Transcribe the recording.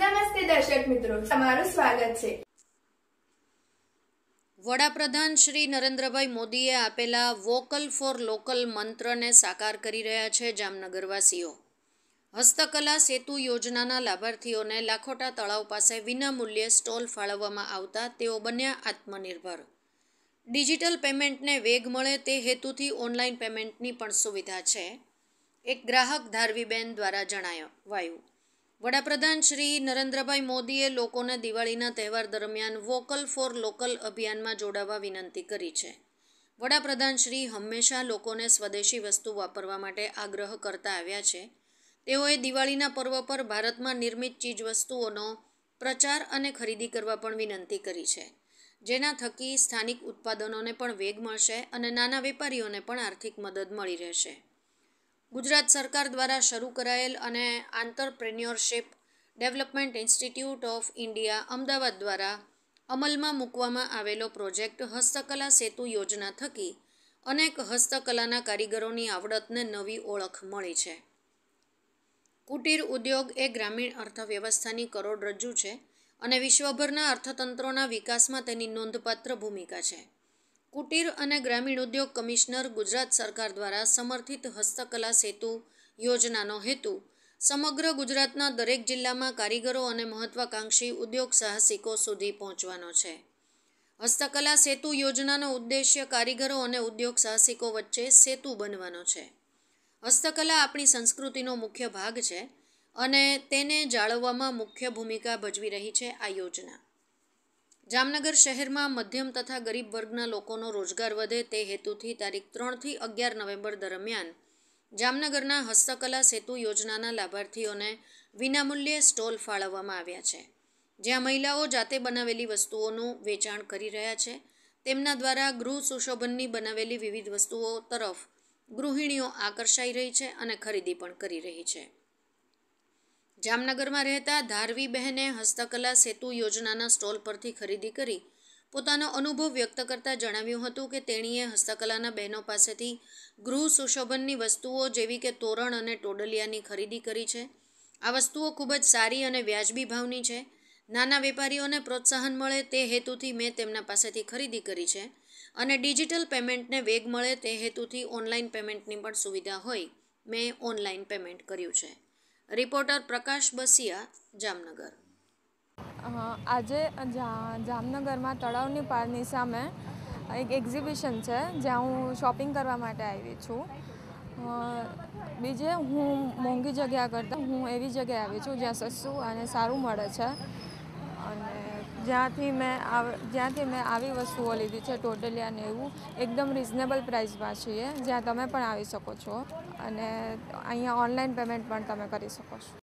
નમસ્તે દર્શક મિત્રો તમારું સ્વાગત છે વડાપ્રધાન શ્રી નરેન્દ્રભાઈ મોદીએ આપેલા વોકલ ફોર લોકલ મંત્રને સાકાર કરી રહ્યા છે જામનગરવાસીઓ હસ્તકલા સેતુ યોજનાના લાભાર્થીઓને લાખોટા તળાવ પાસે વિનામૂલ્યે સ્ટોલ ફાળવવામાં આવતા તેઓ બન્યા આત્મનિર્ભર ડિજિટલ પેમેન્ટને વેગ મળે તે હેતુથી ઓનલાઈન પેમેન્ટની પણ સુવિધા છે એક ગ્રાહક ધારવીબેન દ્વારા જણાયો વાયું વડાપ્રધાન શ્રી નરેન્દ્રભાઈ મોદીએ લોકોને દિવાળીના તહેવાર દરમિયાન વોકલ ફોર લોકલ અભિયાનમાં જોડાવા વિનંતી કરી છે વડાપ્રધાન શ્રી હંમેશા લોકોને સ્વદેશી વસ્તુ વાપરવા માટે આગ્રહ કરતા આવ્યા છે તેઓએ દિવાળીના પર્વ પર ભારતમાં નિર્મિત ચીજવસ્તુઓનો પ્રચાર અને ખરીદી કરવા પણ વિનંતી કરી છે જેના થકી સ્થાનિક ઉત્પાદનોને પણ વેગ મળશે અને નાના વેપારીઓને પણ આર્થિક મદદ મળી રહેશે ગુજરાત સરકાર દ્વારા શરૂ કરાયેલ અને entrepreneurship development institute of India Ahmedabad દ્વારા અમલમાં મૂકવામાં આવેલો પ્રોજેક્ટ હસ્તકલા સેતુ યોજના થકી અનેક હસ્તકલાના કારીગરોની આવડતને નવી ઓળખ મળી છે કુટીર ઉદ્યોગ એ ગ્રામીણ અર્થવ્યવસ્થાની કરોડરજ્જુ છે અને વિશ્વભરના અર્થતંત્રોના વિકાસમાં તેની નોંધપાત્ર ભૂમિકા છે કુટીર અને ગ્રામીણ ઉદ્યોગ કમિશનર ગુજરાત સરકાર દ્વારા સમર્થિત હસ્તકલા સેતુ યોજનાનો હેતુ સમગ્ર ગુજરાતના દરેક જિલ્લામાં કારીગરો અને મહત્વાકાંક્ષી ઉદ્યોગ સાહસિકો સુધી પહોંચવાનો છે હસ્તકલા સેતુ યોજનાનો ઉદ્દેશ્ય કારીગરો અને ઉદ્યોગ સાહસિકો વચ્ચે સેતુ બનવાનો છે હસ્તકલા આપણી સંસ્કૃતિનો મુખ્ય ભાગ છે અને તેને જાળવવામાં મુખ્ય ભૂમિકા ભજવી રહી છે આ યોજના જામનગર શહેરમાં મધ્યમ તથા ગરીબ વર્ગના લોકોનો રોજગાર વધે તે હેતુથી તારીખ ત્રણથી અગિયાર નવેમ્બર દરમિયાન જામનગરના હસ્તકલા સેતુ યોજનાના લાભાર્થીઓને વિનામૂલ્યે સ્ટોલ ફાળવવામાં આવ્યા છે જ્યાં મહિલાઓ જાતે બનાવેલી વસ્તુઓનું વેચાણ કરી રહ્યા છે તેમના દ્વારા ગૃહ સુશોભનની બનાવેલી વિવિધ વસ્તુઓ તરફ ગૃહિણીઓ આકર્ષાઈ રહી છે અને ખરીદી પણ કરી રહી છે જામનગરમાં રહેતા ધારવી બહેને હસ્તકલા સેતુ યોજનાના સ્ટોલ પરથી ખરીદી કરી પોતાનો અનુભવ વ્યક્ત કરતાં જણાવ્યું હતું કે તેણીએ હસ્તકલાના બહેનો પાસેથી ગૃહ સુશોભનની વસ્તુઓ જેવી કે તોરણ અને ટોડલિયાની ખરીદી કરી છે આ વસ્તુઓ ખૂબ જ સારી અને વ્યાજબી ભાવની છે નાના વેપારીઓને પ્રોત્સાહન મળે તે હેતુથી મેં તેમના પાસેથી ખરીદી કરી છે અને ડિજિટલ પેમેન્ટને વેગ મળે તે હેતુથી ઓનલાઈન પેમેન્ટની પણ સુવિધા હોય મેં ઓનલાઈન પેમેન્ટ કર્યું છે રિપોર્ટર પ્રકાશ બસિયા જામનગર આજે જામનગરમાં તળાવની પારની સામે એક એક્ઝિબિશન છે જ્યાં હું શોપિંગ કરવા માટે આવી છું બીજે હું મોંઘી જગ્યા કરતાં હું એવી જગ્યાએ આવી છું જ્યાં સસ્તું અને સારું મળે છે જ્યાંથી મેં જ્યાંથી મેં આવી વસ્તુઓ લીધી છે ટોટલી અને એવું એકદમ રિઝનેબલ પ્રાઇસમાં છીએ જ્યાં તમે પણ આવી શકો છો અને અહીંયા ઓનલાઈન પેમેન્ટ પણ તમે કરી શકો છો